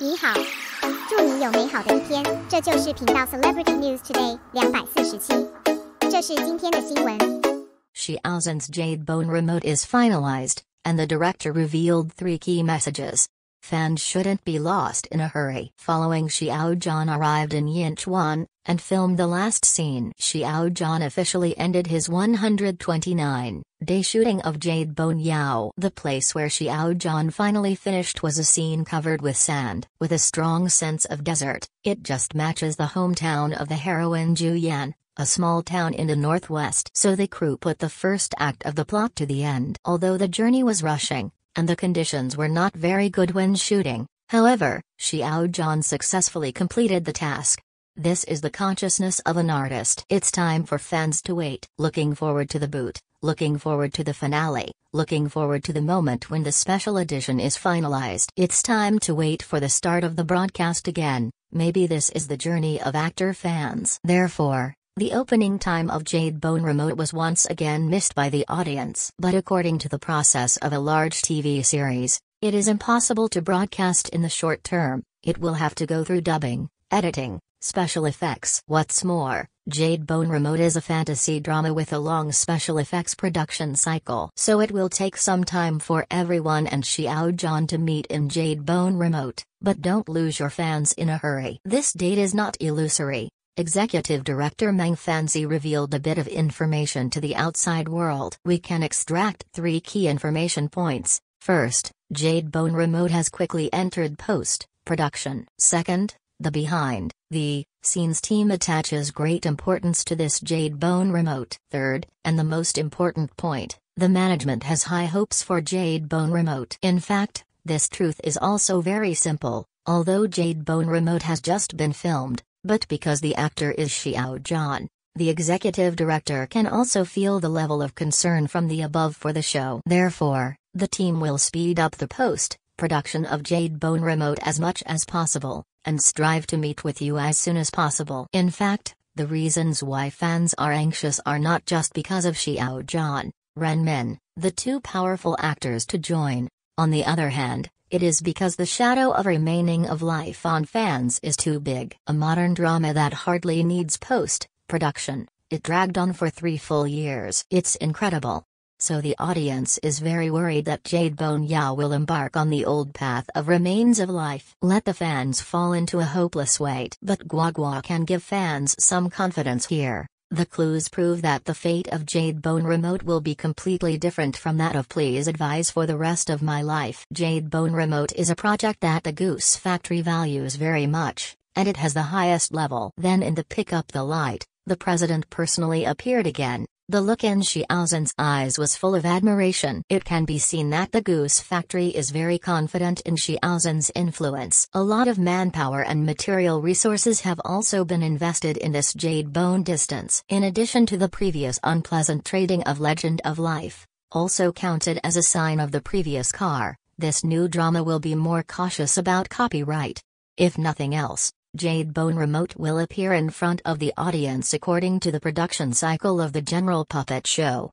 你好，祝你有美好的一天。这就是频道 Celebrity News Today 两百四十七，这是今天的新闻。She Alzen's Jade Bone remote is finalized, and the director revealed three key messages. Fans shouldn't be lost in a hurry. Following Xiao John arrived in Yinchuan and filmed the last scene. Xiao John officially ended his 129 day shooting of Jade Bone Yao. The place where Xiao John finally finished was a scene covered with sand, with a strong sense of desert. It just matches the hometown of the heroine Zhu Yan, a small town in the northwest. So the crew put the first act of the plot to the end. Although the journey was rushing, and the conditions were not very good when shooting, however, Xiao John successfully completed the task, this is the consciousness of an artist. It's time for fans to wait, looking forward to the boot, looking forward to the finale, looking forward to the moment when the special edition is finalized. It's time to wait for the start of the broadcast again. Maybe this is the journey of actor fans. Therefore, the opening time of Jade Bone Remote was once again missed by the audience. But according to the process of a large TV series, it is impossible to broadcast in the short term, it will have to go through dubbing, editing, special effects. What's more, Jade Bone Remote is a fantasy drama with a long special effects production cycle. So it will take some time for everyone and Xiao John to meet in Jade Bone Remote, but don't lose your fans in a hurry. This date is not illusory. Executive Director Meng Fanzi revealed a bit of information to the outside world. We can extract three key information points. First, Jade Bone Remote has quickly entered post production. Second, the behind the scenes team attaches great importance to this Jade Bone remote. Third, and the most important point, the management has high hopes for Jade Bone remote. In fact, this truth is also very simple. Although Jade Bone remote has just been filmed, but because the actor is Xiao John, the executive director can also feel the level of concern from the above for the show. Therefore, the team will speed up the post production of Jade Bone Remote as much as possible, and strive to meet with you as soon as possible. In fact, the reasons why fans are anxious are not just because of Xiao Ren Min, the two powerful actors to join, on the other hand, it is because the shadow of remaining of life on fans is too big. A modern drama that hardly needs post production, it dragged on for three full years. It's incredible so the audience is very worried that Jade Bone Yao will embark on the old path of remains of life. Let the fans fall into a hopeless wait. But Guagua can give fans some confidence here. The clues prove that the fate of Jade Bone Remote will be completely different from that of Please Advise for the Rest of My Life. Jade Bone Remote is a project that the Goose Factory values very much, and it has the highest level. Then in the Pick Up the Light, the president personally appeared again, the look in Xiaozhen's eyes was full of admiration. It can be seen that the Goose Factory is very confident in Xiaozhen's influence. A lot of manpower and material resources have also been invested in this jade bone distance. In addition to the previous unpleasant trading of Legend of Life, also counted as a sign of the previous car, this new drama will be more cautious about copyright. If nothing else, Jade Bone Remote will appear in front of the audience according to the production cycle of the general puppet show.